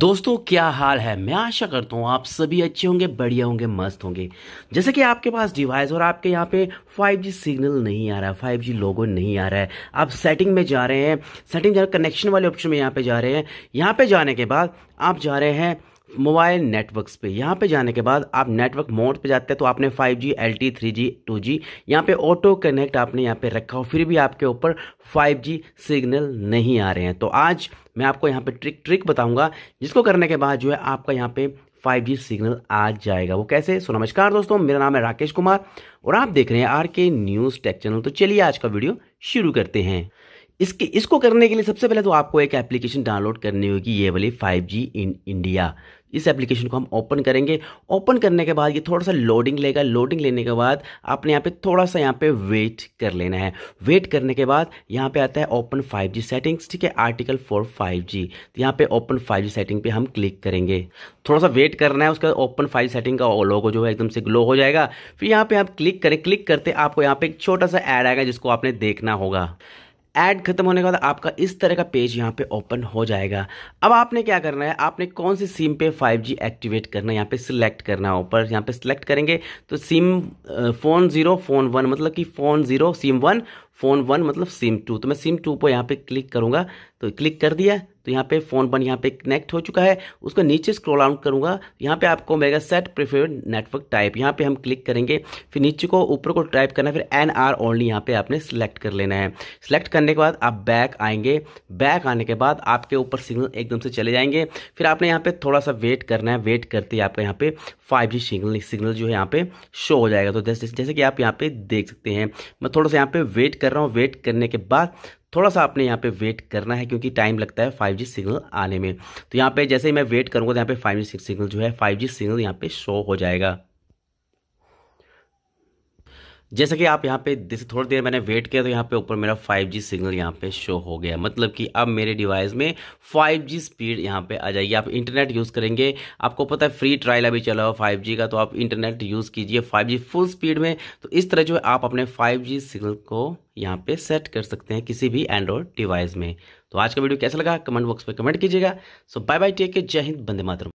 दोस्तों क्या हाल है मैं आशा करता हूँ आप सभी अच्छे होंगे बढ़िया होंगे मस्त होंगे जैसे कि आपके पास डिवाइस और आपके यहाँ पे 5G सिग्नल नहीं आ रहा है 5G लोगो नहीं आ रहा है आप सेटिंग में जा रहे हैं सेटिंग जा कनेक्शन वाले ऑप्शन में यहाँ पे जा रहे हैं यहाँ पे जाने के बाद आप जा रहे हैं मोबाइल नेटवर्क्स पे यहाँ पे जाने के बाद आप नेटवर्क मोड पे जाते हैं तो आपने 5G, LTE, 3G, 2G यहाँ पे ऑटो कनेक्ट आपने यहाँ पे रखा हो फिर भी आपके ऊपर 5G सिग्नल नहीं आ रहे हैं तो आज मैं आपको यहाँ पे ट्रिक ट्रिक बताऊंगा जिसको करने के बाद जो है आपका यहाँ पे 5G सिग्नल आ जाएगा वो कैसे सो नमस्कार दोस्तों मेरा नाम है राकेश कुमार और आप देख रहे हैं आर के न्यूज़ टेक चैनल तो चलिए आज का वीडियो शुरू करते हैं इसके इसको करने के लिए सबसे पहले तो आपको एक एप्लीकेशन डाउनलोड करनी होगी ये वाली 5G इन इंडिया इस एप्लीकेशन को हम ओपन करेंगे ओपन करने के बाद ये थोड़ा सा लोडिंग लेगा लोडिंग लेने के बाद आपने यहाँ पे थोड़ा सा यहाँ पे वेट कर लेना है वेट करने के बाद यहाँ पे आता है ओपन 5G सेटिंग्स ठीक है आर्टिकल फोर 5G तो यहाँ पे ओपन 5G सेटिंग पे हम क्लिक करेंगे थोड़ा सा वेट करना है उसके बाद ओपन फाइव सेटिंग का लोगो जो है एकदम से ग्लो हो जाएगा फिर यहाँ पर आप क्लिक करें क्लिक करते आपको यहाँ पर एक छोटा सा एड आएगा जिसको आपने देखना होगा ऐड खत्म होने के बाद आपका इस तरह का पेज यहाँ पे ओपन हो जाएगा अब आपने क्या करना है आपने कौन सी सिम पे 5G एक्टिवेट करना है यहाँ पे सिलेक्ट करना है ऊपर यहाँ पे सिलेक्ट करेंगे तो SIM phone zero phone one मतलब कि phone zero SIM one phone one मतलब सिम टू तो मैं सिम टू पर यहाँ पे क्लिक करूँगा तो क्लिक कर दिया तो यहाँ पे फ़ोन बन यहाँ पे कनेक्ट हो चुका है उसको नीचे स्क्रॉल आउट करूंगा यहाँ पे आपको मिलेगा सेट प्रिफर्ड नेटवर्क टाइप यहाँ पे हम क्लिक करेंगे फिर नीचे को ऊपर को टाइप करना है फिर एन आर ओनली यहाँ पे आपने सेलेक्ट कर लेना है सिलेक्ट करने के बाद आप बैक आएंगे बैक आने के बाद आपके ऊपर सिग्नल एकदम से चले जाएंगे फिर आपने यहाँ पर थोड़ा सा वेट करना है वेट करते ही आपका यहाँ पे फाइव सिग्नल सिग्नल जो है यहाँ पे शो हो जाएगा तो जैसे कि आप यहाँ पे देख सकते हैं मैं थोड़ा सा यहाँ पे वेट कर रहा हूँ वेट करने के बाद थोड़ा सा आपने यहाँ पे वेट करना है क्योंकि टाइम लगता है फाइव सिग्नल आने में तो यहाँ पे जैसे ही मैं वेट करूँगा तो यहाँ पे फाइव सिग्नल जो है फाइव सिग्नल यहाँ पे शो हो जाएगा जैसे कि आप यहाँ पे जैसे थोड़ी देर मैंने वेट किया तो यहाँ पे ऊपर मेरा 5G सिग्नल यहाँ पे शो हो गया मतलब कि अब मेरे डिवाइस में 5G स्पीड यहाँ पे आ जाएगी आप इंटरनेट यूज़ करेंगे आपको पता है फ्री ट्रायल अभी चला हो 5G का तो आप इंटरनेट यूज़ कीजिए 5G फुल स्पीड में तो इस तरह जो है आप अपने फाइव सिग्नल को यहाँ पर सेट कर सकते हैं किसी भी एंड्रॉयड डिवाइस में तो आज का वीडियो कैसा लगा कमेंट बॉक्स में कमेंट कीजिएगा सो बाय बाय टेक के जय हिंद बंदे मातरम